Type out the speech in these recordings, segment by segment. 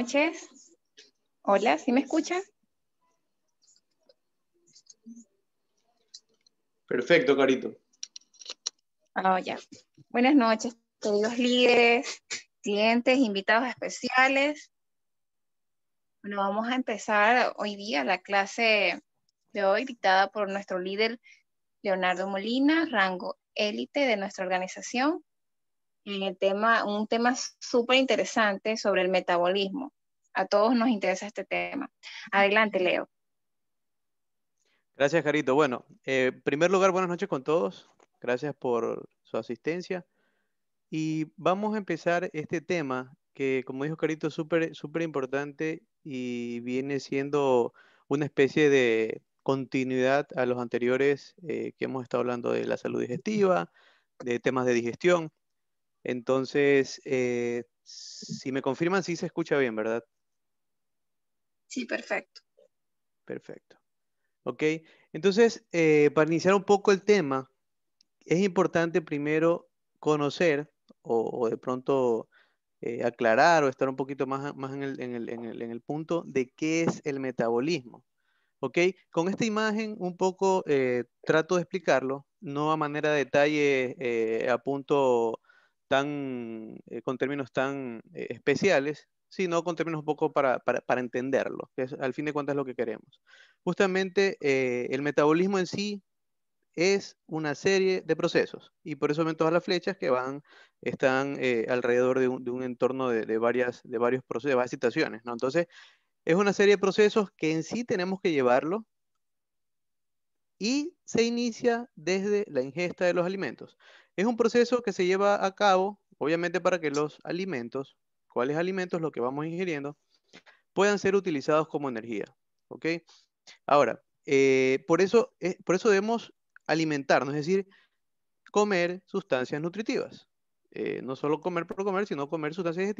noches. Hola, ¿sí me escuchan? Perfecto, Carito. Oh, ya. Buenas noches, queridos líderes, clientes, invitados especiales. Bueno, vamos a empezar hoy día la clase de hoy dictada por nuestro líder Leonardo Molina, rango élite de nuestra organización, en el tema, un tema súper interesante sobre el metabolismo. A todos nos interesa este tema. Adelante, Leo. Gracias, Carito. Bueno, eh, en primer lugar, buenas noches con todos. Gracias por su asistencia. Y vamos a empezar este tema que, como dijo Carito, es súper, importante y viene siendo una especie de continuidad a los anteriores eh, que hemos estado hablando de la salud digestiva, de temas de digestión. Entonces, eh, si me confirman, sí se escucha bien, ¿verdad? Sí, perfecto. Perfecto. Ok, entonces, eh, para iniciar un poco el tema, es importante primero conocer o, de pronto eh, aclarar o estar un poquito más, más en, el, punto de qué es el metabolismo. ¿Ok? Con esta imagen un poco trato de explicarlo, no a manera de detalle a punto eh, con términos tan eh, especiales, sino con términos un poco para, entenderlo, que al fin de cuentas es lo que queremos. Justamente eh, el metabolismo en sí es una serie de procesos y por eso ven todas las flechas que van, están alrededor de un, entorno de, varias, de varios procesos, de varias situaciones. ¿no? Entonces, es una serie de procesos que en sí tenemos que llevarlo y se inicia desde la ingesta de los alimentos. Es un proceso que se lleva a cabo, obviamente, para que los alimentos, cuáles alimentos, lo que vamos ingiriendo, puedan ser utilizados como energía. ¿Ok? Ahora, eh, por, eso, eh, por eso debemos alimentarnos, es decir, comer sustancias nutritivas. Eh, no solo comer por comer, sino comer sustancias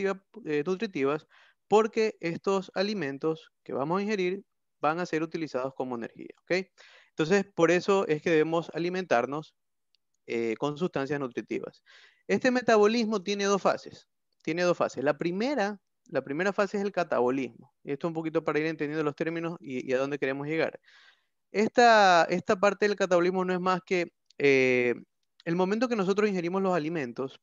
nutritivas, porque estos alimentos que vamos a ingerir van a ser utilizados como energía. ¿ok? Entonces, por eso es que debemos alimentarnos eh, con sustancias nutritivas. Este metabolismo tiene dos fases. Tiene dos fases. La primera, la primera fase es el catabolismo. Esto un poquito para ir entendiendo los términos y, a dónde queremos llegar. Esta, esta, parte del catabolismo no es más que eh, el momento que nosotros ingerimos los alimentos,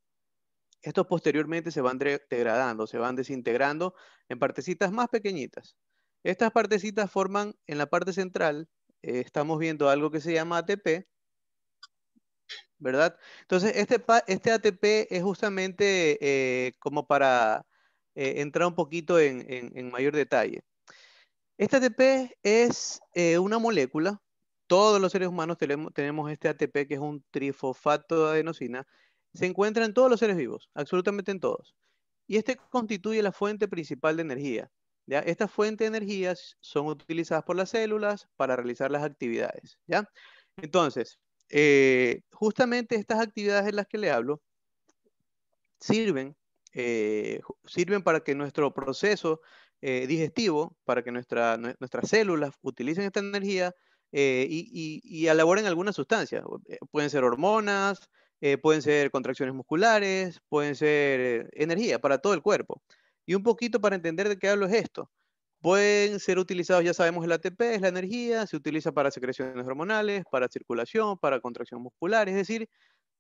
estos posteriormente se van degradando, se van desintegrando en partecitas más pequeñitas. Estas partecitas forman en la parte central, eh, estamos viendo algo que se llama ATP, ¿verdad? Entonces, este, este ATP es justamente eh, como para eh, entrar un poquito en, en, mayor detalle. Este ATP es eh, una molécula. Todos los seres humanos tenemos, tenemos este ATP, que es un trifosfato de adenosina. Se encuentra en todos los seres vivos, absolutamente en todos. Y este constituye la fuente principal de energía. ¿ya? Esta fuente de energía son utilizadas por las células para realizar las actividades. ¿ya? Entonces, eh, justamente estas actividades en las que le hablo sirven, eh, para que nuestro proceso eh, digestivo, para que nuestras células utilicen esta energía y, y, y, elaboren alguna sustancia. Pueden ser hormonas, pueden ser contracciones musculares, pueden ser energía para todo el cuerpo. Y un poquito para entender de qué hablo es esto. Pueden ser utilizados, ya sabemos, el ATP es la energía, se utiliza para secreciones hormonales, para circulación, para contracción muscular, es decir,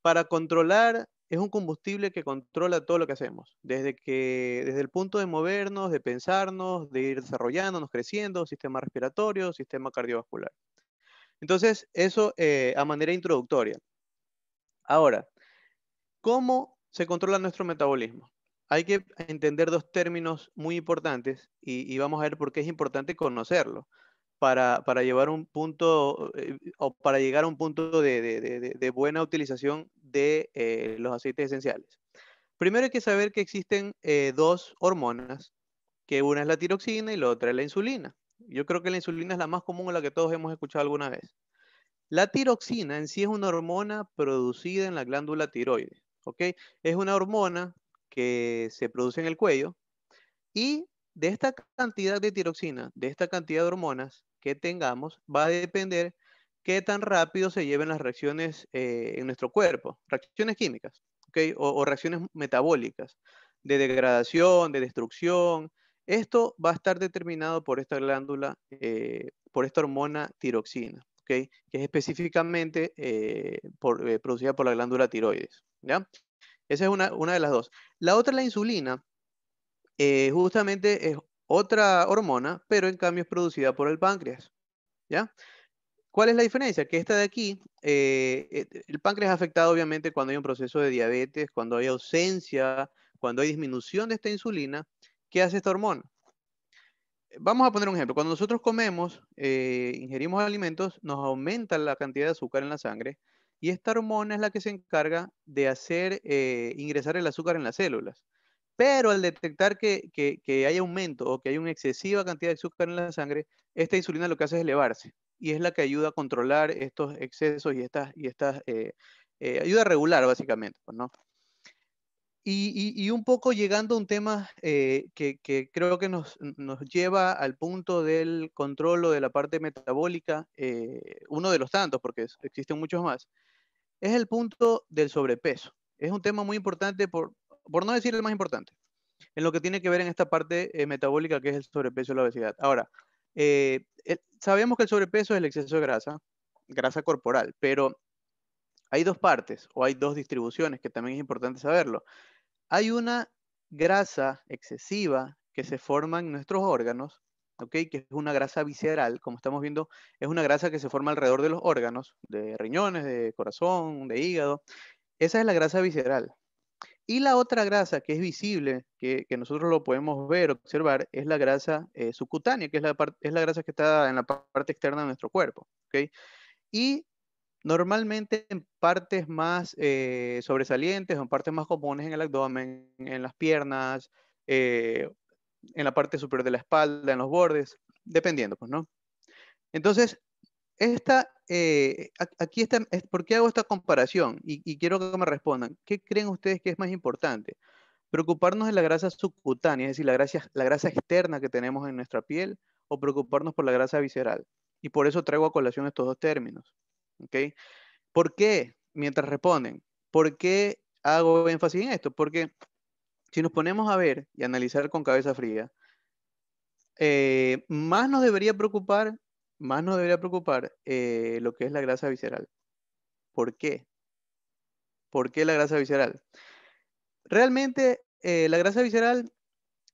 para controlar, es un combustible que controla todo lo que hacemos, desde, que, desde el punto de movernos, de pensarnos, de ir desarrollándonos, creciendo, sistema respiratorio, sistema cardiovascular. Entonces, eso eh, a manera introductoria. Ahora, ¿cómo se controla nuestro metabolismo? hay que entender dos términos muy importantes y, vamos a ver por qué es importante conocerlo para, llevar un punto eh, o para llegar a un punto de, buena utilización de eh, los aceites esenciales. Primero hay que saber que existen eh, dos hormonas, que una es la tiroxina y la otra es la insulina. Yo creo que la insulina es la más común, la que todos hemos escuchado alguna vez. La tiroxina en sí es una hormona producida en la glándula tiroides, ¿ok? Es una hormona que se produce en el cuello y de esta cantidad de tiroxina, de esta cantidad de hormonas que tengamos, va a depender qué tan rápido se lleven las reacciones eh, en nuestro cuerpo, reacciones químicas, o, reacciones metabólicas, de degradación, de destrucción. Esto va a estar determinado por esta glándula, eh, por esta hormona tiroxina. que es específicamente eh, producida por la glándula tiroides. Esa es una, de las dos. La otra, la insulina, eh, justamente es otra hormona, pero en cambio es producida por el páncreas. ¿Ya? ¿Cuál es la diferencia? Que esta de aquí, eh, eh, el páncreas es afectado obviamente cuando hay un proceso de diabetes, cuando hay ausencia, cuando hay disminución de esta insulina. ¿Qué hace esta hormona? Vamos a poner un ejemplo. Cuando nosotros comemos, ingerimos alimentos, nos aumenta la cantidad de azúcar en la sangre, y esta hormona es la que se encarga de hacer eh, ingresar el azúcar en las células. Pero al detectar que, hay aumento o que hay una excesiva cantidad de azúcar en la sangre, esta insulina lo que hace es elevarse y es la que ayuda a controlar estos excesos y estas, y estas eh, eh, ayuda a regular básicamente, pues, ¿no? Y, un poco llegando a un tema eh, que, creo que nos, lleva al punto del control o de la parte metabólica, eh, uno de los tantos, porque existen muchos más, es el punto del sobrepeso. Es un tema muy importante, por, no decir el más importante, en lo que tiene que ver en esta parte eh, metabólica que es el sobrepeso y la obesidad. Ahora, sabemos que el sobrepeso es el exceso de grasa, grasa corporal, pero hay dos partes o hay dos distribuciones que también es importante saberlo hay una grasa excesiva que se forma en nuestros órganos, ¿okay? que es una grasa visceral, como estamos viendo, es una grasa que se forma alrededor de los órganos, de riñones, de corazón, de hígado. Esa es la grasa visceral. Y la otra grasa que es visible, que, nosotros lo podemos ver, observar, es la grasa eh, subcutánea, que es la, grasa que está en la parte externa de nuestro cuerpo. ¿okay? Y Normalmente en partes más eh, sobresalientes o en partes más comunes en el abdomen, en las piernas, eh, en la parte superior de la espalda, en los bordes, dependiendo, pues, ¿no? Entonces, eh, aquí está, ¿por qué hago esta comparación? Y, quiero que me respondan, ¿qué creen ustedes que es más importante? ¿Preocuparnos de la grasa subcutánea, es decir, la grasa externa que tenemos en nuestra piel, o preocuparnos por la grasa visceral? Y por eso traigo a colación estos dos términos. ¿okay? ¿Por qué? Mientras responden, ¿por qué hago énfasis en esto? Porque si nos ponemos a ver y analizar con cabeza fría, eh, más nos debería preocupar, más nos debería preocupar eh, lo que es la grasa visceral. ¿Por qué? ¿Por qué la grasa visceral? Realmente eh, la grasa visceral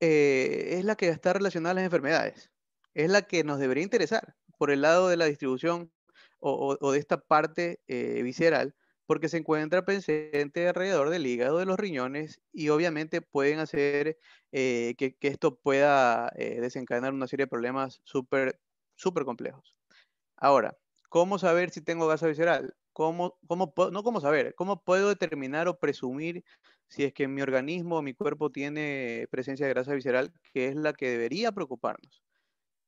es la que está relacionada a las enfermedades, es la que nos debería interesar por el lado de la distribución o, de esta parte eh, visceral, porque se encuentra presente alrededor del hígado, de los riñones, y obviamente pueden hacer eh, que, esto pueda eh, desencadenar una serie de problemas súper super complejos. Ahora, ¿cómo saber si tengo grasa visceral? ¿Cómo, cómo, no cómo saber, cómo puedo determinar o presumir si es que mi organismo o mi cuerpo tiene presencia de grasa visceral, que es la que debería preocuparnos.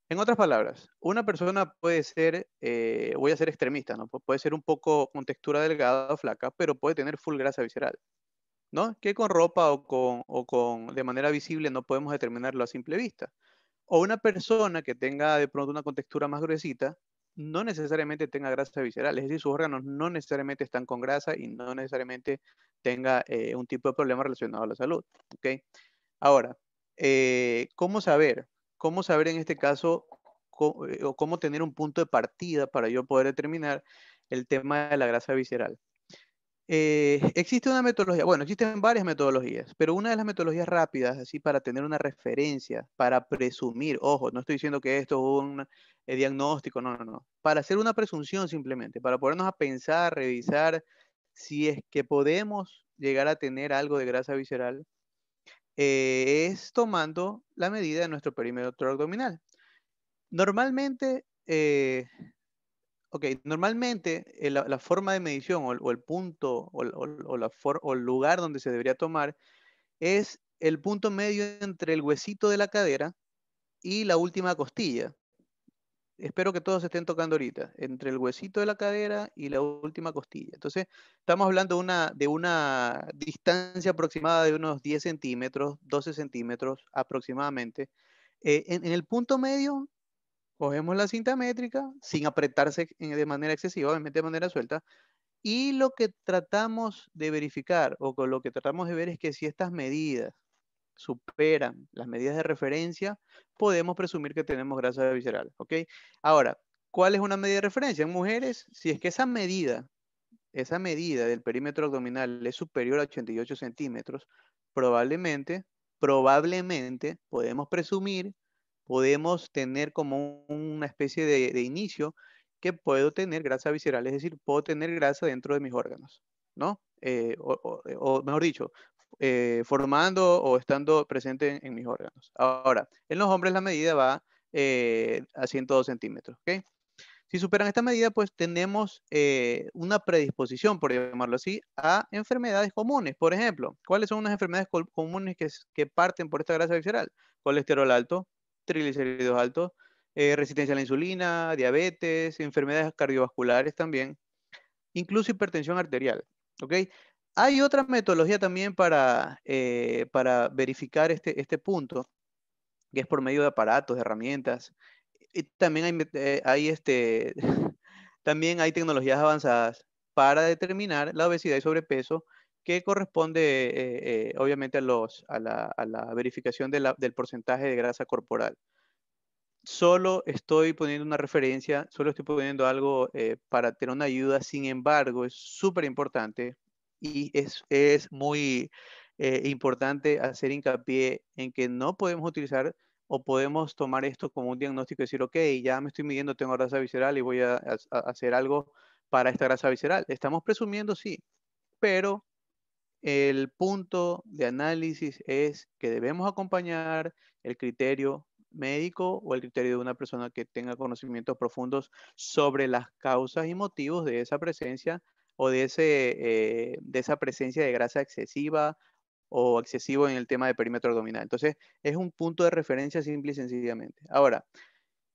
En otras palabras, una persona puede ser, eh, voy a ser extremista, ¿no? Puede ser un poco con textura delgada o flaca, pero puede tener full grasa visceral, ¿no? Que con ropa o con, o con, de manera visible no podemos determinarlo a simple vista. O una persona que tenga de pronto una contextura más gruesita, no necesariamente tenga grasa visceral, es decir, sus órganos no necesariamente están con grasa y no necesariamente tenga eh, un tipo de problema relacionado a la salud, ¿ok? Ahora, eh, ¿cómo saber? cómo saber en este caso eh, o cómo tener un punto de partida para yo poder determinar el tema de la grasa visceral. Eh, existe una metodología, bueno, existen varias metodologías, pero una de las metodologías rápidas, así para tener una referencia, para presumir, ojo, no estoy diciendo que esto es un eh, diagnóstico, no, no, no, para hacer una presunción simplemente, para ponernos a pensar, revisar si es que podemos llegar a tener algo de grasa visceral, eh, es tomando la medida de nuestro perímetro abdominal. Normalmente, eh, normalmente eh, la, forma de medición o, el punto o, el lugar donde se debería tomar es el punto medio entre el huesito de la cadera y la última costilla espero que todos estén tocando ahorita, entre el huesito de la cadera y la última costilla. Entonces, estamos hablando de una distancia aproximada de unos 10 centímetros, 12 centímetros aproximadamente. Eh, en, el punto medio, cogemos la cinta métrica sin apretarse de manera excesiva, obviamente de manera suelta. Y lo que tratamos de verificar o con lo que tratamos de ver es que si estas medidas superan las medidas de referencia, podemos presumir que tenemos grasa visceral. ¿ok? Ahora, ¿cuál es una medida de referencia? En mujeres, si es que esa medida, esa medida del perímetro abdominal es superior a 88 centímetros, probablemente, probablemente podemos presumir, podemos tener como una especie de, inicio que puedo tener grasa visceral, es decir, puedo tener grasa dentro de mis órganos, ¿no? Eh, o, mejor dicho, eh, formando o estando presente en, mis órganos. Ahora, en los hombres la medida va eh, a 102 centímetros. ¿okay? Si superan esta medida, pues tenemos eh, una predisposición, por llamarlo así, a enfermedades comunes. Por ejemplo, ¿cuáles son unas enfermedades comunes que, parten por esta grasa visceral? Colesterol alto, triglicéridos altos, resistencia a la insulina, diabetes, enfermedades cardiovasculares también, incluso hipertensión arterial. ¿ok? Hay otra metodología también para, eh, para verificar este, este punto, que es por medio de aparatos, de herramientas. Y también hay, eh, este, también hay tecnologías avanzadas para determinar la obesidad y sobrepeso que corresponde eh, obviamente a, los, a, la, verificación del porcentaje de grasa corporal. Solo estoy poniendo una referencia, solo estoy poniendo algo para tener una ayuda, sin embargo, es súper importante y es, muy eh, importante hacer hincapié en que no podemos utilizar o podemos tomar esto como un diagnóstico y decir, ok, ya me estoy midiendo, tengo grasa visceral y voy a, a hacer algo para esta grasa visceral. Estamos presumiendo, sí, pero el punto de análisis es que debemos acompañar el criterio médico o el criterio de una persona que tenga conocimientos profundos sobre las causas y motivos de esa presencia o de, ese, eh, de esa presencia de grasa excesiva o excesivo en el tema de perímetro abdominal. Entonces, es un punto de referencia simple y sencillamente. Ahora,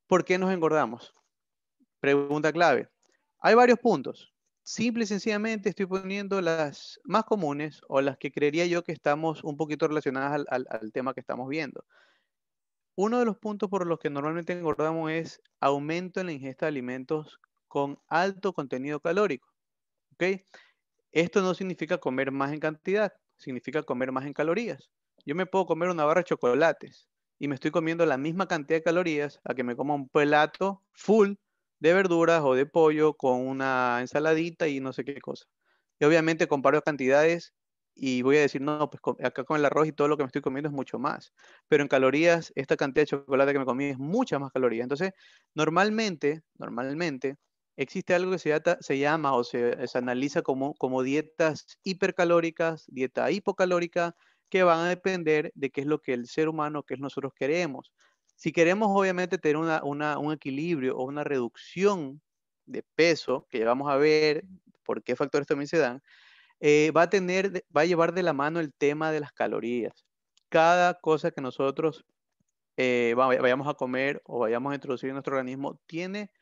¿por qué nos engordamos? Pregunta clave. Hay varios puntos. Simple y sencillamente estoy poniendo las más comunes o las que creería yo que estamos un poquito relacionadas al tema que estamos viendo. Uno de los puntos por los que normalmente engordamos es aumento en la ingesta de alimentos con alto contenido calórico. ¿ok? Esto no significa comer más en cantidad, significa comer más en calorías. Yo me puedo comer una barra de chocolates y me estoy comiendo la misma cantidad de calorías a que me coma un plato full de verduras o de pollo con una ensaladita y no sé qué cosa. Y obviamente comparo cantidades y voy a decir, no, pues acá con el arroz y todo lo que me estoy comiendo es mucho más. Pero en calorías, esta cantidad de chocolate que me comí es muchas más calorías. Entonces, normalmente, normalmente, existe algo que se, se llama o se, analiza como, como dietas hipercalóricas, dieta hipocalórica, que van a depender de qué es lo que el ser humano, qué es nosotros queremos. Si queremos obviamente tener un equilibrio o una reducción de peso, que ya vamos a ver por qué factores también se dan, eh, va, a tener, va a llevar de la mano el tema de las calorías. Cada cosa que nosotros eh, vayamos a comer o vayamos a introducir en nuestro organismo tiene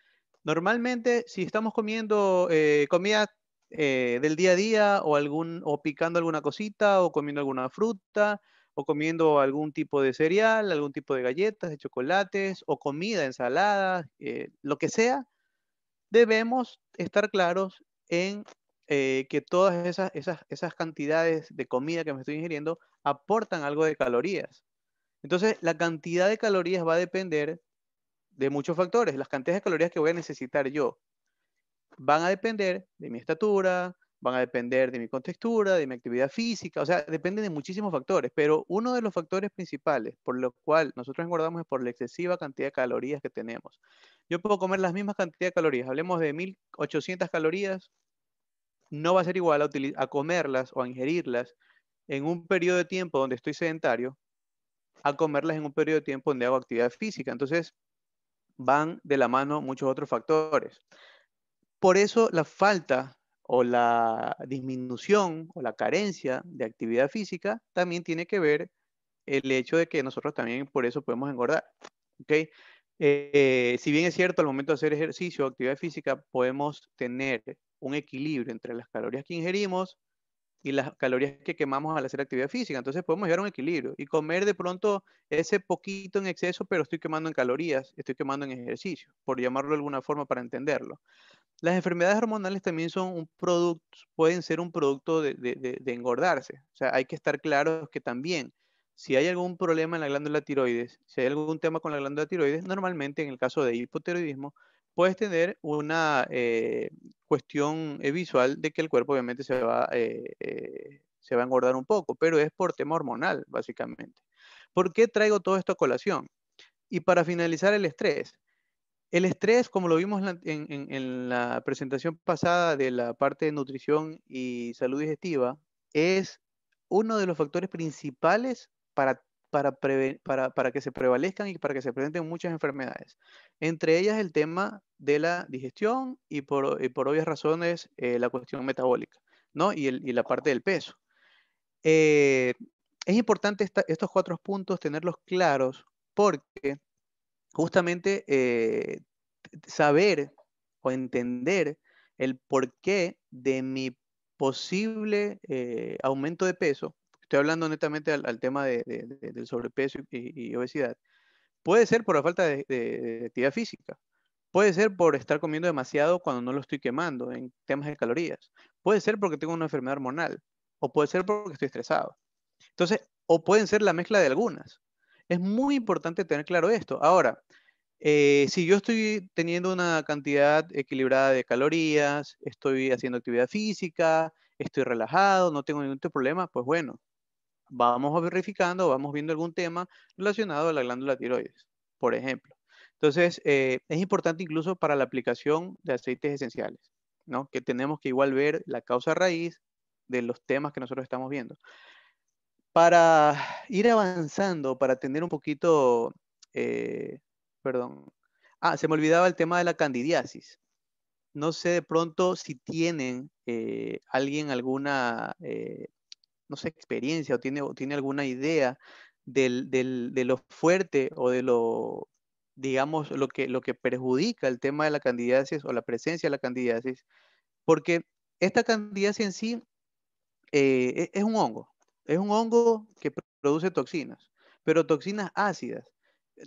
Normalmente, si estamos comiendo eh, comida eh, del día a día o, algún, o picando alguna cosita o comiendo alguna fruta o comiendo algún tipo de cereal, algún tipo de galletas, de chocolates o comida, ensalada, eh, lo que sea, debemos estar claros en que todas esas, esas, esas, cantidades de comida que me estoy ingiriendo aportan algo de calorías. Entonces, la cantidad de calorías va a depender de muchos factores. Las cantidades de calorías que voy a necesitar yo van a depender de mi estatura, van a depender de mi contextura, de mi actividad física, o sea, depende de muchísimos factores, pero uno de los factores principales por lo cual nosotros engordamos es por la excesiva cantidad de calorías que tenemos. Yo puedo comer las mismas cantidades de calorías, hablemos de 1800 calorías, no va a ser igual a, a comerlas o a ingerirlas en un periodo de tiempo donde estoy sedentario a comerlas en un periodo de tiempo donde hago actividad física. Entonces, van de la mano muchos otros factores. Por eso la falta o la disminución o la carencia de actividad física también tiene que ver el hecho de que nosotros también por eso podemos engordar. Eh, si bien es cierto, al momento de hacer ejercicio o actividad física podemos tener un equilibrio entre las calorías que ingerimos y las calorías que quemamos al hacer actividad física. Entonces podemos llegar a un equilibrio y comer de pronto ese poquito en exceso, pero estoy quemando en calorías, estoy quemando en ejercicio, por llamarlo de alguna forma para entenderlo. Las enfermedades hormonales también son un producto, pueden ser un producto de, de engordarse. O sea, hay que estar claros que también si hay algún problema en la glándula tiroides, si hay algún tema con la glándula tiroides, normalmente en el caso de hipotiroidismo, puedes tener una eh, cuestión eh, visual de que el cuerpo obviamente se va, eh, se va a engordar un poco, pero es por tema hormonal, básicamente. ¿Por qué traigo todo esto a colación? Y para finalizar, el estrés. El estrés, como lo vimos en, en la presentación pasada de la parte de nutrición y salud digestiva, es uno de los factores principales para para, que se prevalezcan y para que se presenten muchas enfermedades. Entre ellas el tema de la digestión y por, y obvias razones eh, la cuestión metabólica, ¿no? Y, la parte del peso. Eh, es importante estos cuatro puntos tenerlos claros porque justamente eh, saber o entender el porqué de mi posible aumento de peso estoy hablando netamente al, tema del sobrepeso y, obesidad, puede ser por la falta de, actividad física, puede ser por estar comiendo demasiado cuando no lo estoy quemando en temas de calorías, puede ser porque tengo una enfermedad hormonal, o puede ser porque estoy estresado. Entonces, o pueden ser la mezcla de algunas. Es muy importante tener claro esto. Ahora, eh, si yo estoy teniendo una cantidad equilibrada de calorías, estoy haciendo actividad física, estoy relajado, no tengo ningún problema, pues bueno, vamos verificando, vamos viendo algún tema relacionado a la glándula tiroides, por ejemplo. Entonces, eh, es importante incluso para la aplicación de aceites esenciales, ¿no? Que tenemos que igual ver la causa raíz de los temas que nosotros estamos viendo. Para ir avanzando, para tener un poquito, eh, perdón, ah, se me olvidaba el tema de la candidiasis. No sé de pronto si tienen eh, alguien alguna no sé, experiencia o tiene, o tiene alguna idea del, de lo fuerte o de lo, digamos, lo que, lo que perjudica el tema de la candidiasis o la presencia de la candidiasis, porque esta candidiasis en sí eh, e, es un hongo, es un hongo que produce toxinas, pero toxinas ácidas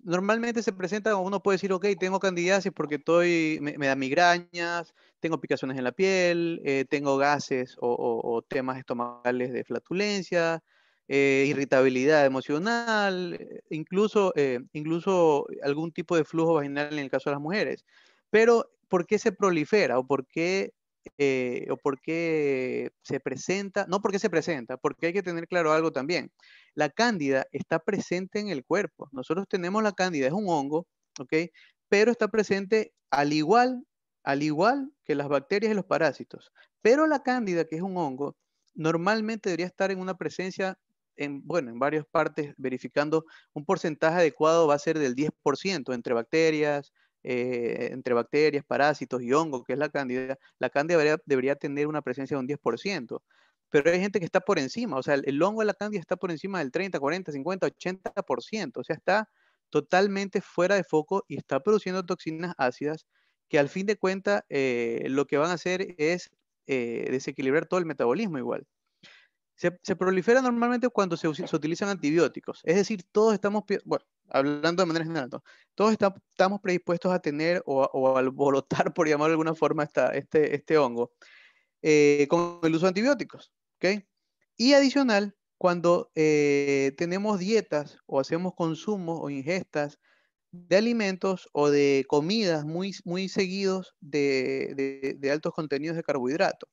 normalmente se presenta, uno puede decir, ok, tengo candidiasis porque estoy, me, da migrañas, tengo picaciones en la piel, eh, tengo gases o, temas estomacales de flatulencia, eh, irritabilidad emocional, eh, incluso, incluso algún tipo de flujo vaginal en el caso de las mujeres. Pero, ¿por qué se prolifera o por qué eh, o por qué se presenta, no porque se presenta, porque hay que tener claro algo también. La cándida está presente en el cuerpo. Nosotros tenemos la cándida, es un hongo, ¿ok? Pero está presente al igual, al igual que las bacterias y los parásitos. Pero la cándida, que es un hongo, normalmente debería estar en una presencia bueno, en varias partes verificando un porcentaje adecuado va a ser del 10% entre bacterias, eh, entre bacterias, parásitos y hongo, que es la candida, la candida debería, tener una presencia de un 10%. Pero hay gente que está por encima, o sea, el, hongo de la candida está por encima del 30, 40, 50, 80%, o sea, está totalmente fuera de foco y está produciendo toxinas ácidas que al fin de cuentas eh, lo que van a hacer es eh, desequilibrar todo el metabolismo igual. Se, prolifera normalmente cuando se, utilizan antibióticos. Es decir, todos estamos, bueno, hablando de manera general, todos estamos predispuestos a tener o, alborotar, por llamar de alguna forma, esta, este, este hongo eh, con el uso de antibióticos. ¿okay? Y adicional, cuando eh, tenemos dietas o hacemos consumos o ingestas de alimentos o de comidas muy, muy seguidos de, altos contenidos de carbohidrato.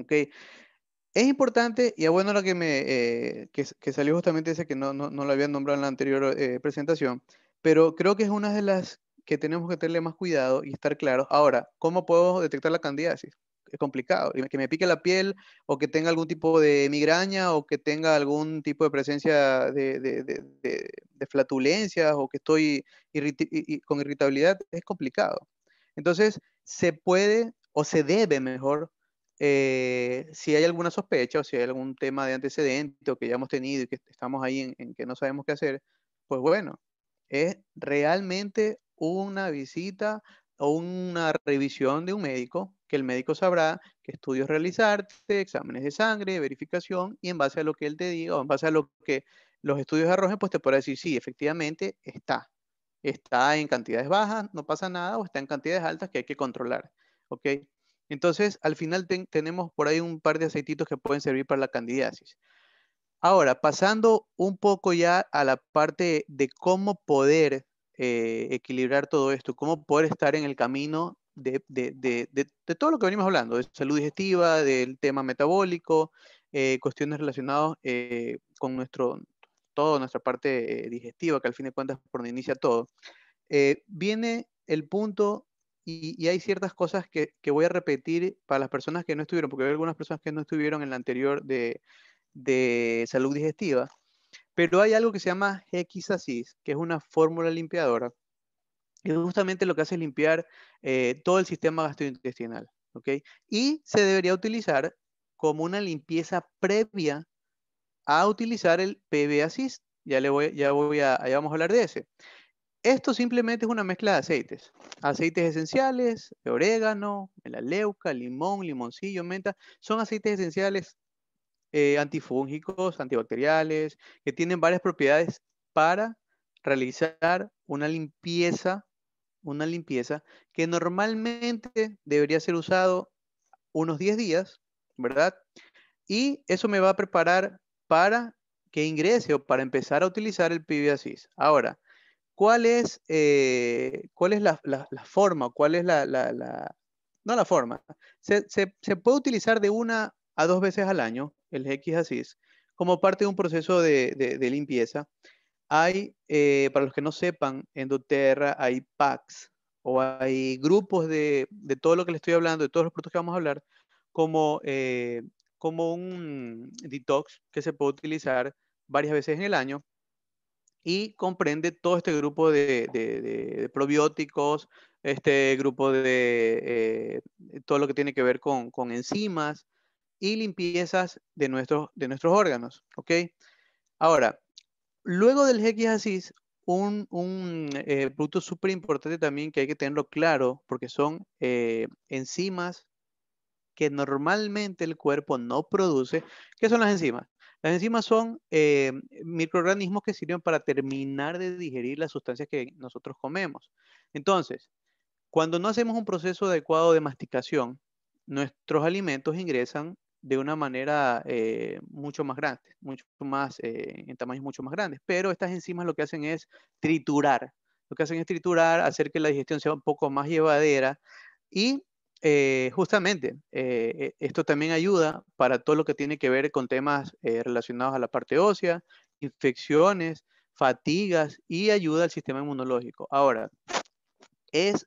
¿okay? es importante, y es bueno lo que, me, eh, salió justamente ese que no, no, no, lo había nombrado en la anterior eh, presentación, pero creo que es una de las que tenemos que tenerle más cuidado y estar claros. Ahora, ¿cómo puedo detectar la candidiasis? Es complicado, que me pique la piel o que tenga algún tipo de migraña o que tenga algún tipo de presencia de, flatulencias o que estoy con irritabilidad, es complicado. Entonces, se puede o se debe mejor eh, si hay alguna sospecha o si hay algún tema de antecedente o que ya hemos tenido y que estamos ahí en, que no sabemos qué hacer, pues bueno, es realmente una visita o una revisión de un médico, que el médico sabrá qué estudios realizarte, exámenes de sangre, verificación, y en base a lo que él te diga, o en base a lo que los estudios arrojen, pues te podrá decir, sí, efectivamente está. Está en cantidades bajas, no pasa nada, o está en cantidades altas que hay que controlar. ¿Ok? Entonces, al final tenemos por ahí un par de aceititos que pueden servir para la candidiasis. Ahora, pasando un poco ya a la parte de cómo poder eh, equilibrar todo esto, cómo poder estar en el camino de, todo lo que venimos hablando, de salud digestiva, del tema metabólico, eh, cuestiones relacionadas eh, con nuestro, toda nuestra parte digestiva, que al fin de cuentas por donde inicia todo. viene el punto y, hay ciertas cosas que, voy a repetir para las personas que no estuvieron, porque hay algunas personas que no estuvieron en la anterior de, salud digestiva. Pero hay algo que se llama Hexasis, que es una fórmula limpiadora. Y justamente lo que hace es limpiar eh, todo el sistema gastrointestinal. ¿ok? Y se debería utilizar como una limpieza previa a utilizar el PBASIS. Ya, le voy, ya, voy a, ya vamos a hablar de ese. Esto simplemente es una mezcla de aceites. Aceites esenciales, orégano, melaleuca, limón, limoncillo, menta. Son aceites esenciales eh, antifúngicos, antibacteriales, que tienen varias propiedades para realizar una limpieza, una limpieza que normalmente debería ser usado unos 10 días, ¿verdad? Y eso me va a preparar para que ingrese o para empezar a utilizar el Pibiasis. Ahora, ¿cuál es, eh, cuál es la, la, forma? ¿Cuál es la, la no la forma? Se, se, puede utilizar de una a dos veces al año el X como parte de un proceso de, de, limpieza. Hay, eh, para los que no sepan, en doTERRA hay packs o hay grupos de, de, todo lo que le estoy hablando, de todos los productos que vamos a hablar, como, eh, como un detox que se puede utilizar varias veces en el año y comprende todo este grupo de, probióticos, este grupo de eh, todo lo que tiene que ver con, enzimas y limpiezas de nuestros, de nuestros órganos. ¿ok? Ahora, luego del GXACIS, un, un eh, producto súper importante también que hay que tenerlo claro, porque son eh, enzimas que normalmente el cuerpo no produce. ¿Qué son las enzimas? Las enzimas son eh, microorganismos que sirven para terminar de digerir las sustancias que nosotros comemos. Entonces, cuando no hacemos un proceso adecuado de masticación, nuestros alimentos ingresan de una manera eh, mucho más grande, mucho más, eh, en tamaños mucho más grandes. Pero estas enzimas lo que hacen es triturar. Lo que hacen es triturar, hacer que la digestión sea un poco más llevadera y eh, justamente, eh, e, esto también ayuda para todo lo que tiene que ver con temas eh, relacionados a la parte ósea, infecciones, fatigas y ayuda al sistema inmunológico. Ahora, es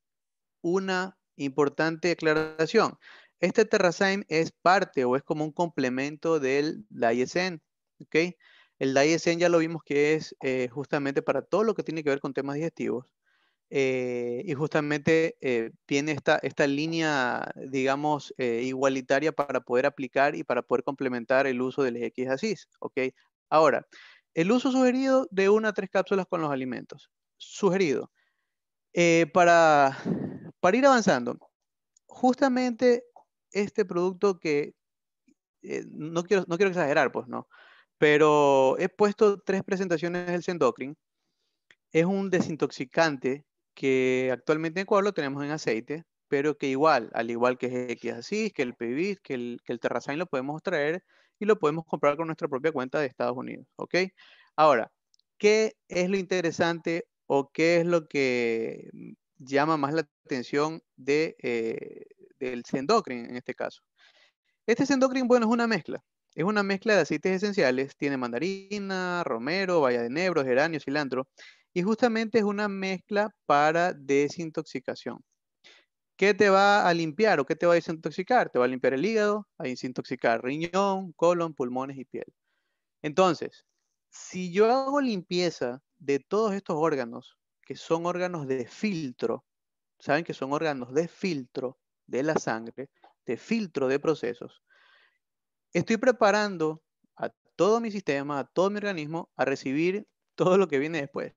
una importante aclaración. Este Terrazyme es parte o es como un complemento del Diesen, ¿ok? El Diesen ya lo vimos que es justamente para todo lo que tiene que ver con temas digestivos eh, y justamente eh, tiene esta, esta línea, digamos, eh, igualitaria para poder aplicar y para poder complementar el uso del X ASIS. ¿okay? Ahora, el uso sugerido de una a tres cápsulas con los alimentos. Sugerido. para, para ir avanzando, justamente este producto que no, quiero, no quiero exagerar, pues no, pero he puesto tres presentaciones del Sendocrin. es un desintoxicante que actualmente en Ecuador lo tenemos en aceite, pero que igual, al igual que X así, que el PBIT, que el, que el lo podemos traer y lo podemos comprar con nuestra propia cuenta de Estados Unidos, ¿ok? Ahora, ¿qué es lo interesante o qué es lo que llama más la atención de, eh, del Sendocrine en este caso? Este Sendocrine, bueno, es una mezcla. Es una mezcla de aceites esenciales. Tiene mandarina, romero, valla de nebro, geranio, cilantro. Y justamente es una mezcla para desintoxicación. ¿Qué te va a limpiar o qué te va a desintoxicar? Te va a limpiar el hígado, a desintoxicar riñón, colon, pulmones y piel. Entonces, si yo hago limpieza de todos estos órganos, que son órganos de filtro, saben que son órganos de filtro de la sangre, de filtro de procesos, estoy preparando a todo mi sistema, a todo mi organismo a recibir todo lo que viene después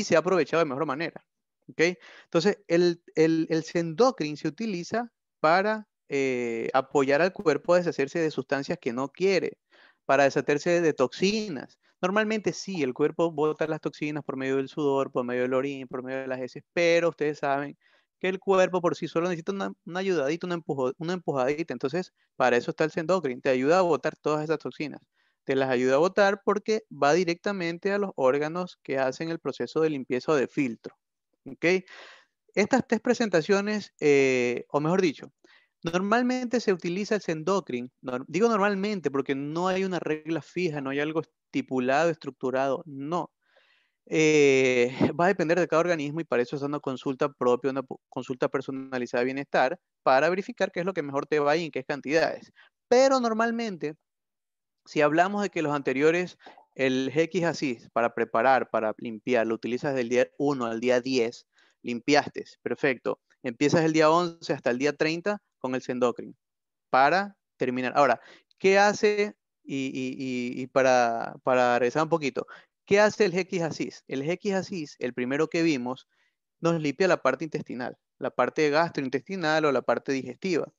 y se ha aprovechado de mejor manera. Entonces, el, el, se utiliza para eh, apoyar al cuerpo a deshacerse de sustancias que no quiere, para deshacerse de toxinas. Normalmente sí, el cuerpo bota las toxinas por medio del sudor, por medio del orín, por medio de las heces, pero ustedes saben que el cuerpo por sí solo necesita una, ayudadita, una, empujadita. Entonces, para eso está el sendocrin, te ayuda a botar todas esas toxinas te las ayuda a votar porque va directamente a los órganos que hacen el proceso de limpieza o de filtro. ¿ok? Estas tres presentaciones, eh, o mejor dicho, normalmente se utiliza el sendocrin, digo normalmente porque no hay una regla fija, no hay algo estipulado, estructurado. No. Eh, va a depender de cada organismo y para eso es una consulta propia, una consulta personalizada de bienestar para verificar qué es lo que mejor te va y en qué cantidades. Pero normalmente si hablamos de que los anteriores, el GX asis para preparar, para limpiar, lo utilizas del día 1 al día 10, limpiaste, perfecto. Empiezas el día 11 hasta el día 30 con el endocrino para terminar. Ahora, ¿qué hace? Y, para, para regresar un poquito, ¿qué hace el GX asis El GX asis el primero que vimos, nos limpia la parte intestinal, la parte gastrointestinal o la parte digestiva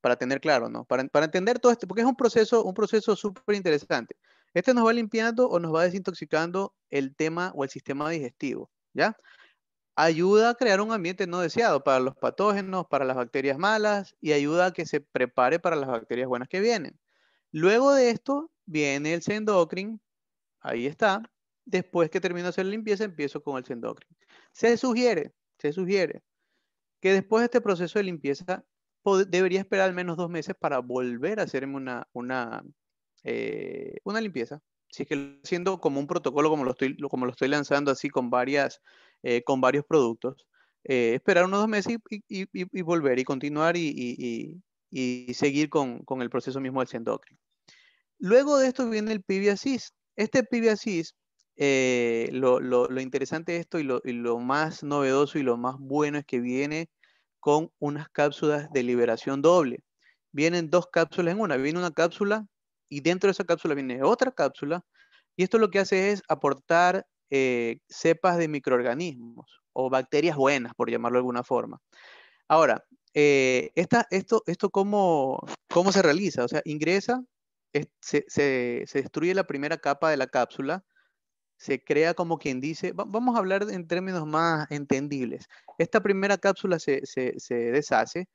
para tener claro, ¿no? Para, entender todo esto, porque es un proceso, un proceso súper interesante. Este nos va limpiando o nos va desintoxicando el tema o el sistema digestivo, ¿ya? Ayuda a crear un ambiente no deseado para los patógenos, para las bacterias malas y ayuda a que se prepare para las bacterias buenas que vienen. Luego de esto viene el sendocrine, ahí está. Después que termino de hacer limpieza, empiezo con el sendocrine. Se sugiere, se sugiere que después de este proceso de limpieza debería esperar al menos dos meses para volver a hacerme una, una, eh, una limpieza. Si es que haciendo como un protocolo, como lo estoy, como lo estoy lanzando así con, varias, eh, con varios productos, eh, esperar unos dos meses y, volver y continuar y, seguir con, con, el proceso mismo del endocrino. Luego de esto viene el PBSIS. Este eh, lo, lo, interesante de esto y lo, y lo más novedoso y lo más bueno es que viene con unas cápsulas de liberación doble. Vienen dos cápsulas en una, viene una cápsula y dentro de esa cápsula viene otra cápsula y esto lo que hace es aportar eh, cepas de microorganismos o bacterias buenas, por llamarlo de alguna forma. Ahora, eh, esto, cómo, se realiza? O sea, ingresa, se destruye la primera capa de la cápsula, se crea como quien dice, vamos a hablar en términos más entendibles. Esta primera cápsula se, deshace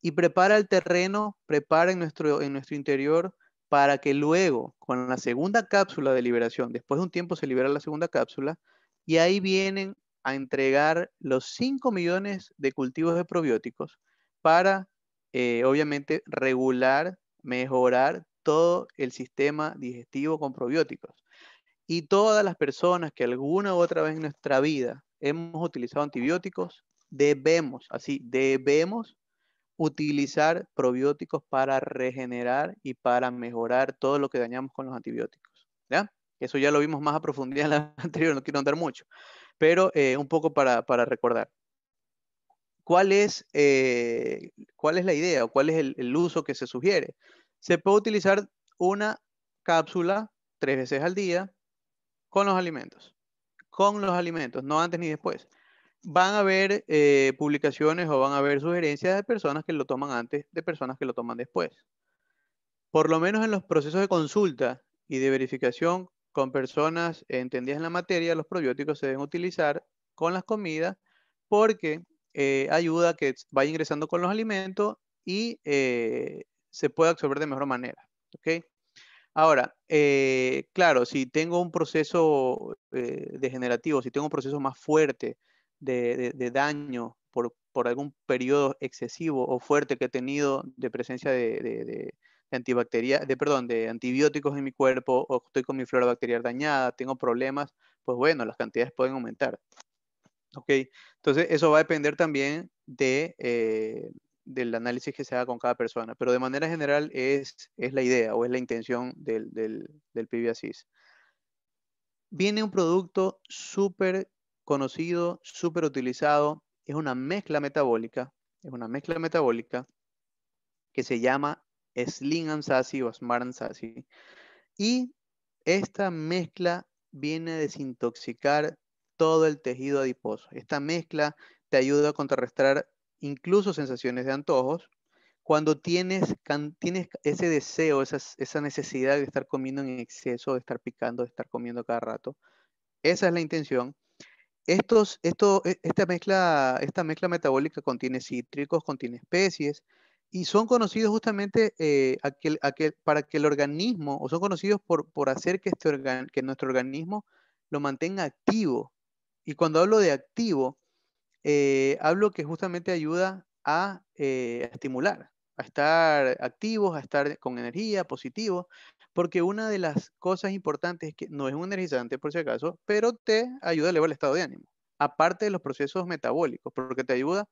y prepara el terreno, prepara en nuestro, en nuestro interior para que luego, con la segunda cápsula de liberación, después de un tiempo se libera la segunda cápsula, y ahí vienen a entregar los 5 millones de cultivos de probióticos para, eh, obviamente, regular, mejorar todo el sistema digestivo con probióticos. Y todas las personas que alguna u otra vez en nuestra vida hemos utilizado antibióticos, debemos, así, debemos utilizar probióticos para regenerar y para mejorar todo lo que dañamos con los antibióticos. ¿ya? Eso ya lo vimos más a profundidad en la anterior, no quiero andar mucho, pero eh, un poco para, recordar. ¿Cuál es, eh, ¿Cuál es la idea o cuál es el uso que se sugiere? Se puede utilizar una cápsula tres veces al día con los alimentos. Con los alimentos, no antes ni después. Van a haber eh, publicaciones o van a haber sugerencias de personas que lo toman antes, de personas que lo toman después. Por lo menos en los procesos de consulta y de verificación con personas entendidas en la materia, los probióticos se deben utilizar con las comidas porque eh, ayuda que vaya ingresando con los alimentos y eh, se pueda absorber de mejor manera. ¿ok? Ahora, eh, claro, si tengo un proceso eh, degenerativo, si tengo un proceso más fuerte de, daño por, algún periodo excesivo o fuerte que he tenido de presencia de, de, perdón, de antibióticos en mi cuerpo o estoy con mi flora bacterial dañada, tengo problemas, pues bueno, las cantidades pueden aumentar. Okay, Entonces, eso va a depender también de, eh, del análisis que se haga con cada persona, pero de manera general es, es la idea o es la intención del, del, del Viene un producto súper conocido, súper utilizado, es una mezcla metabólica, es una mezcla metabólica que se llama Slim and o Smart and Y esta mezcla viene a desintoxicar todo el tejido adiposo. Esta mezcla te ayuda a contrarrestar incluso sensaciones de antojos, cuando tienes, tienes ese deseo, esa, necesidad de estar comiendo en exceso, de estar picando, de estar comiendo cada rato. Esa es la intención. Estos, esto, e, esta, mezcla, esta mezcla metabólica contiene cítricos, contiene especies, y son conocidos justamente eh, aquel, aquel, para que el organismo, o son conocidos por, por hacer que, este que nuestro organismo lo mantenga activo. Y cuando hablo de activo, eh, hablo que justamente ayuda eh, a, estimular, a estar activos, a estar con energía, positivo, porque una de las cosas importantes es que no es un energizante por si acaso, pero te ayuda a elevar el estado de ánimo, aparte de los procesos metabólicos, porque te ayuda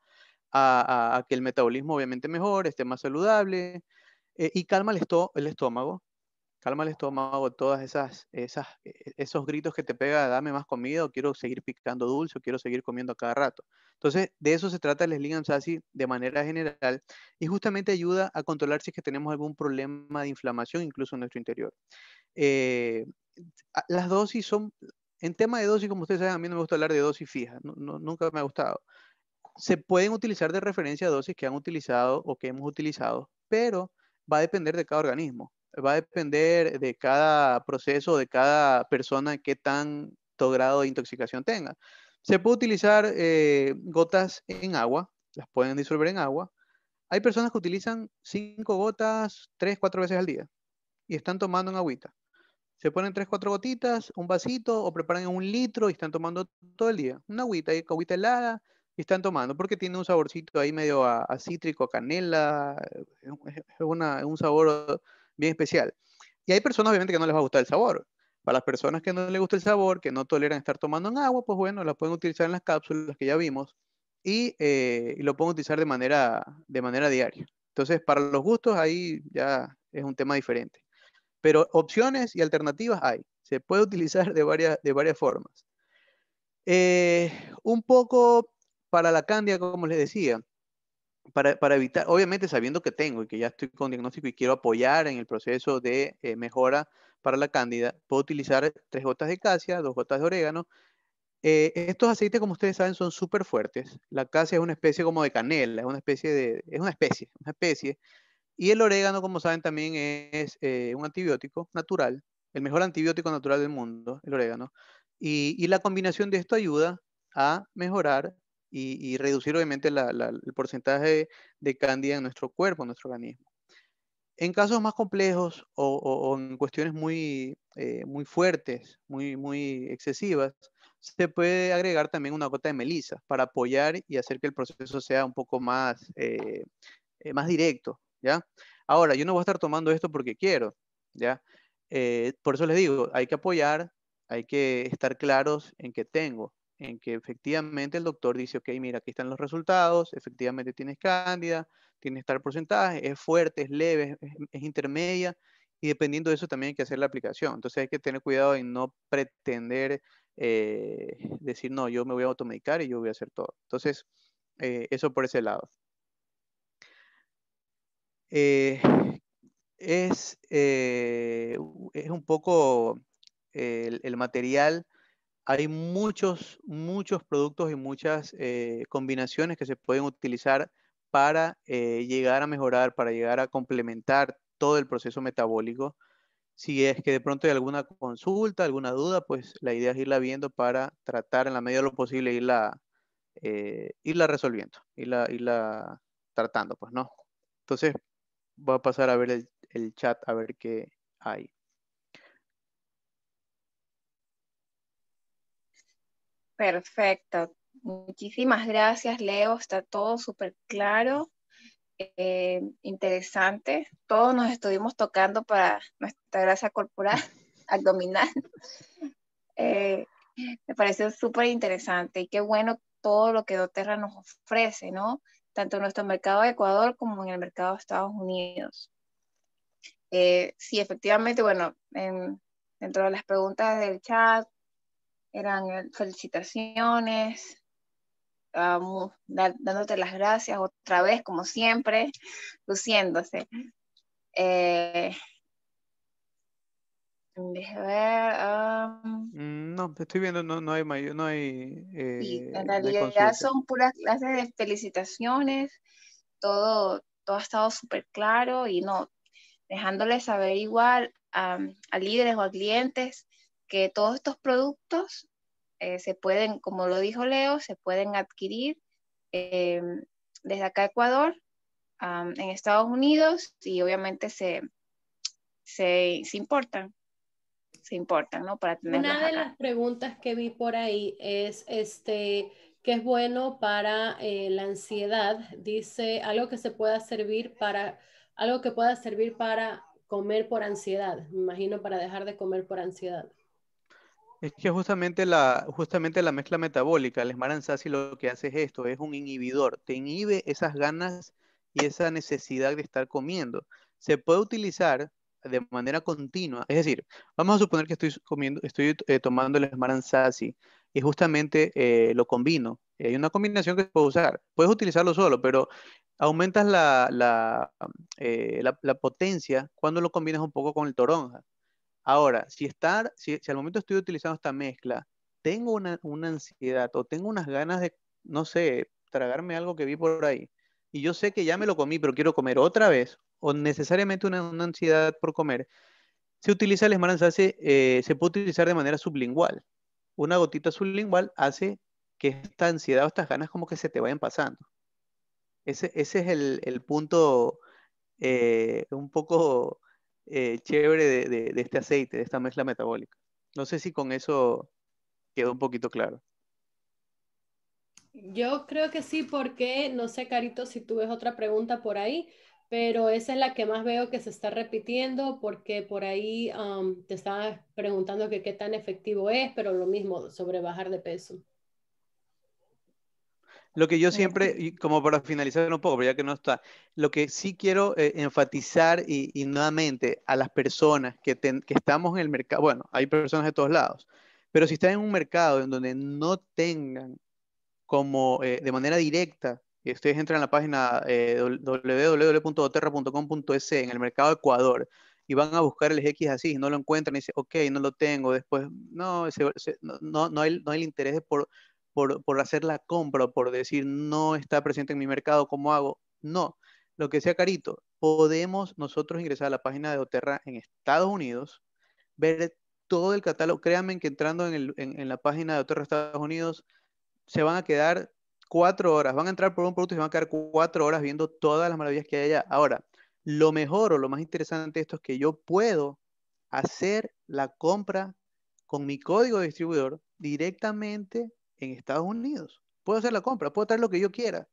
a, que el metabolismo obviamente mejor, esté más saludable eh, y calma el estómago, calma el estómago, todas esas, esas, e-, esos gritos que te pega, dame más comida, o quiero seguir picando dulce, o quiero seguir comiendo a cada rato. Entonces, de eso se trata el Slim Sassy de manera general y justamente ayuda a controlar si es que tenemos algún problema de inflamación incluso en nuestro interior. Eh, las dosis son, en tema de dosis, como ustedes saben, a mí no me gusta hablar de dosis fijas, nunca me ha gustado. Se pueden utilizar de referencia dosis que han utilizado o que hemos utilizado, pero va a depender de cada organismo va a depender de cada proceso, de cada persona, qué tanto grado de intoxicación tenga. Se puede utilizar eh, gotas en agua, las pueden disolver en agua. Hay personas que utilizan cinco gotas tres, cuatro veces al día y están tomando en agüita. Se ponen tres, cuatro gotitas, un vasito o preparan un litro y están tomando todo el día. Una agüita, y agüita helada y están tomando porque tiene un saborcito ahí medio a, cítrico, a canela, eh, es, una, es un sabor bien especial. Y hay personas, obviamente, que no les va a gustar el sabor. Para las personas que no les gusta el sabor, que no toleran estar tomando en agua, pues bueno, la pueden utilizar en las cápsulas que ya vimos eh, y, lo pueden utilizar de manera, de manera diaria. Entonces, para los gustos, ahí ya es un tema diferente. Pero opciones y alternativas hay. Se puede utilizar de varias, de varias formas. Eh, un poco para la candia, como les decía, para, evitar, obviamente sabiendo que tengo y que ya estoy con diagnóstico y quiero apoyar en el proceso de eh, mejora para la cándida, puedo utilizar tres gotas de casia, dos gotas de orégano. Eh, estos aceites, como ustedes saben, son súper fuertes. La casia es una especie como de canela, es una especie de, es una especie, una especie. Y el orégano, como saben, también es eh, un antibiótico natural, el mejor antibiótico natural del mundo, el orégano. Y, y la combinación de esto ayuda a mejorar y, reducir obviamente el porcentaje de candida en nuestro cuerpo, en nuestro organismo. En casos más complejos o, en cuestiones muy, eh, muy fuertes, muy, muy excesivas, se puede agregar también una gota de melisa para apoyar y hacer que el proceso sea un poco más, eh, eh, más directo, ¿ya? Ahora, yo no voy a estar tomando esto porque quiero, ¿ya? por eso les digo, hay que apoyar, hay que estar claros en qué tengo en que efectivamente el doctor dice, ok, mira, aquí están los resultados, efectivamente tienes cándida, tienes tal porcentaje, es fuerte, es leve, es, intermedia, y dependiendo de eso también hay que hacer la aplicación. Entonces hay que tener cuidado y no pretender eh, decir, no, yo me voy a automedicar y yo voy a hacer todo. Entonces, eh, eso por ese lado. Eh, es, es un poco el material hay muchos, muchos productos y muchas eh, combinaciones que se pueden utilizar para eh, llegar a mejorar, para llegar a complementar todo el proceso metabólico. Si es que de pronto hay alguna consulta, alguna duda, pues la idea es irla viendo para tratar en la medida de lo posible irla, eh, irla resolviendo, irla, tratando, pues no. Entonces, voy a pasar a ver el chat, a ver qué hay. Perfecto. Muchísimas gracias, Leo. Está todo súper claro, eh, interesante. Todos nos estuvimos tocando para nuestra grasa corporal, abdominal. Eh, me pareció súper interesante y qué bueno todo lo que doTERRA nos ofrece, ¿no? Tanto en nuestro mercado de Ecuador como en el mercado de Estados Unidos. Eh, sí, efectivamente, bueno, dentro de las preguntas del chat eran eh, felicitaciones, ah, dándote las gracias otra vez, como siempre, luciéndose. Eh, ver, ah. mm, no, estoy viendo, no, no hay mayor, no hay... Eh, en realidad son puras clases de felicitaciones, todo, todo ha estado súper claro y no, dejándoles saber igual a líderes o a clientes que todos estos productos eh, se pueden, como lo dijo Leo, se pueden adquirir eh, desde acá Ecuador, en Estados Unidos y obviamente se, se, importan se importan, ¿no? Para tener Una de las preguntas que vi por ahí es, este, ¿qué es bueno para eh, la ansiedad? Dice algo que se pueda servir para, algo que pueda servir para comer por ansiedad, me imagino para dejar de comer por ansiedad. Es que justamente la, justamente la mezcla metabólica, el Smaran lo que hace es esto, es un inhibidor, te inhibe esas ganas y esa necesidad de estar comiendo. Se puede utilizar de manera continua, es decir, vamos a suponer que estoy comiendo, estoy eh, tomando el Smaran y justamente eh, lo combino. Hay una combinación que se puede usar. Puedes utilizarlo solo, pero aumentas la, la, eh, la potencia cuando lo combinas un poco con el toronja. Ahora, si, estar, si, al momento estoy utilizando esta mezcla, tengo una, ansiedad o tengo unas ganas de, no sé, tragarme algo que vi por ahí, y yo sé que ya me lo comí, pero quiero comer otra vez, o necesariamente una, ansiedad por comer, se utiliza el Smarans, eh, se puede utilizar de manera sublingual. Una gotita sublingual hace que esta ansiedad o estas ganas como que se te vayan pasando. Ese, es el, punto eh, un poco eh, chévere de, este aceite, de esta mezcla metabólica. No sé si con eso quedó un poquito claro. Yo creo que sí, porque no sé, Carito, si tú ves otra pregunta por ahí, pero esa es la que más veo que se está repitiendo, porque por ahí te estaba preguntando que qué tan efectivo es, pero lo mismo sobre bajar de peso. Lo que yo siempre, y como para finalizar un poco, ya que no está, lo que sí quiero eh, enfatizar y, nuevamente a las personas que, estamos en el mercado, bueno, hay personas de todos lados, pero si están en un mercado en donde no tengan como eh, de manera directa, ustedes entran a la página www.oterra.com.es eh, e en el mercado de Ecuador y van a buscar el X así y no lo encuentran y dicen, ok, no lo tengo, después, no, no, no, hay, no hay el interés por por, hacer la compra, o por decir no está presente en mi mercado, ¿cómo hago? No, lo que sea carito, podemos nosotros ingresar a la página de Oterra en Estados Unidos, ver todo el catálogo. Créanme que entrando en, el, en, la página de Oterra Estados Unidos, se van a quedar cuatro horas, van a entrar por un producto y se van a quedar cuatro horas viendo todas las maravillas que hay allá. Ahora, lo mejor o lo más interesante de esto es que yo puedo hacer la compra con mi código de distribuidor directamente en Estados Unidos. Puedo hacer la compra, puedo traer lo que yo quiera.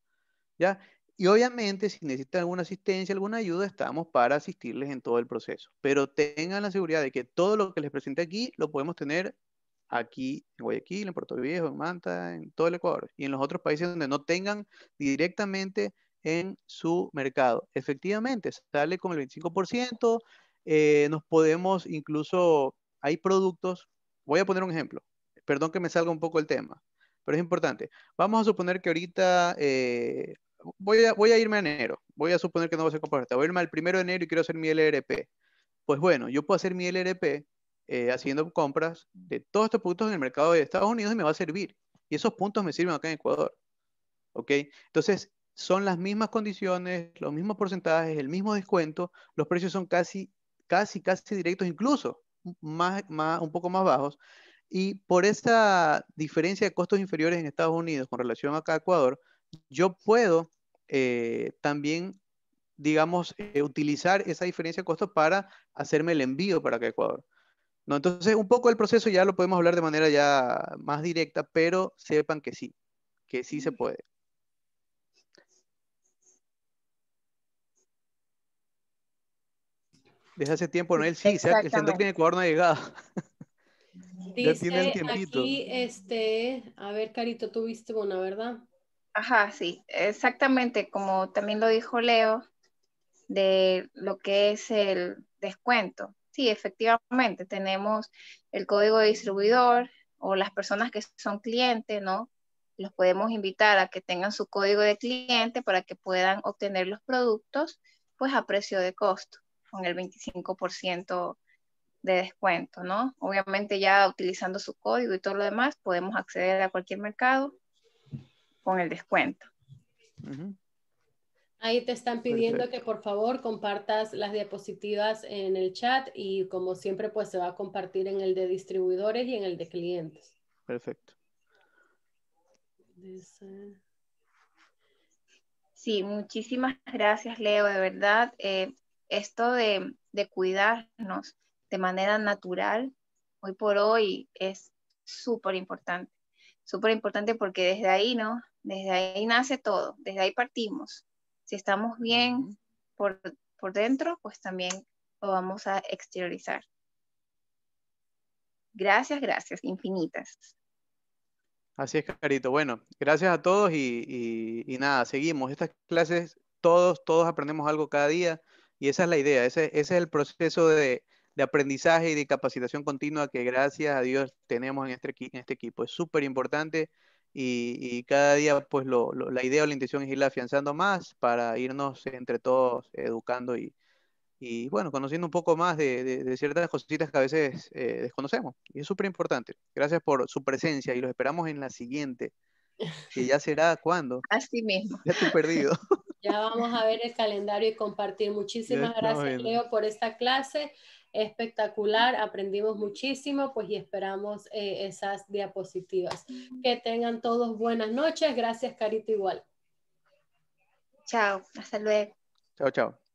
¿ya? Y obviamente, si necesitan alguna asistencia, alguna ayuda, estamos para asistirles en todo el proceso. Pero tengan la seguridad de que todo lo que les presenté aquí lo podemos tener aquí en Guayaquil, en Puerto Viejo, en Manta, en todo el Ecuador y en los otros países donde no tengan directamente en su mercado. Efectivamente, sale con el 25%, eh, nos podemos incluso, hay productos, voy a poner un ejemplo, perdón que me salga un poco el tema, pero es importante. Vamos a suponer que ahorita eh, voy, a, voy a irme a enero, voy a suponer que no voy a compras te voy a irme al primero de enero y quiero hacer mi LRP. Pues bueno, yo puedo hacer mi LRP eh, haciendo compras de todos estos productos en el mercado de Estados Unidos y me va a servir. Y esos puntos me sirven acá en Ecuador. ¿Ok? Entonces, son las mismas condiciones, los mismos porcentajes, el mismo descuento, los precios son casi, casi, casi directos, incluso más, más, un poco más bajos. Y por esa diferencia de costos inferiores en Estados Unidos con relación acá a Ecuador, yo puedo eh, también, digamos, eh, utilizar esa diferencia de costos para hacerme el envío para acá a Ecuador. ¿No? Entonces, un poco el proceso ya lo podemos hablar de manera ya más directa, pero sepan que sí, que sí se puede. Desde hace tiempo, Noel, sí, el Centro en Ecuador no ha llegado. Dice aquí, este, a ver, Carito, tú viste una, ¿verdad? Ajá, sí, exactamente, como también lo dijo Leo, de lo que es el descuento. Sí, efectivamente, tenemos el código de distribuidor o las personas que son clientes, ¿no? Los podemos invitar a que tengan su código de cliente para que puedan obtener los productos, pues a precio de costo, con el 25% de descuento, ¿no? Obviamente ya utilizando su código y todo lo demás, podemos acceder a cualquier mercado con el descuento. Ahí te están pidiendo que por favor compartas las diapositivas en el chat y como siempre pues se va a compartir en el de distribuidores y en el de clientes. Perfecto. Sí, muchísimas gracias Leo, de verdad. Eh, esto de, de cuidarnos, de manera natural, hoy por hoy es súper importante. Súper importante porque desde ahí, ¿no? Desde ahí nace todo, desde ahí partimos. Si estamos bien por, dentro, pues también lo vamos a exteriorizar. Gracias, gracias, infinitas. Así es, Carito. Bueno, gracias a todos y, y, nada, seguimos. Estas clases, todos, todos aprendemos algo cada día y esa es la idea, ese es el proceso de, de aprendizaje y de capacitación continua que gracias a Dios tenemos en este, en este equipo. Es súper importante y, cada día pues la idea o la intención es irla afianzando más para irnos entre todos educando y, bueno, conociendo un poco más de, ciertas cositas que a veces eh, desconocemos. Y es súper importante. Gracias por su presencia y los esperamos en la siguiente, que ya será cuando. Así mismo. Ya estoy perdido. Ya vamos a ver el calendario y compartir. Muchísimas gracias, Leo, por esta clase espectacular, aprendimos muchísimo, pues y esperamos eh, esas diapositivas. Que tengan todos buenas noches, gracias Carita igual. Chao, hasta luego. Chao, chao.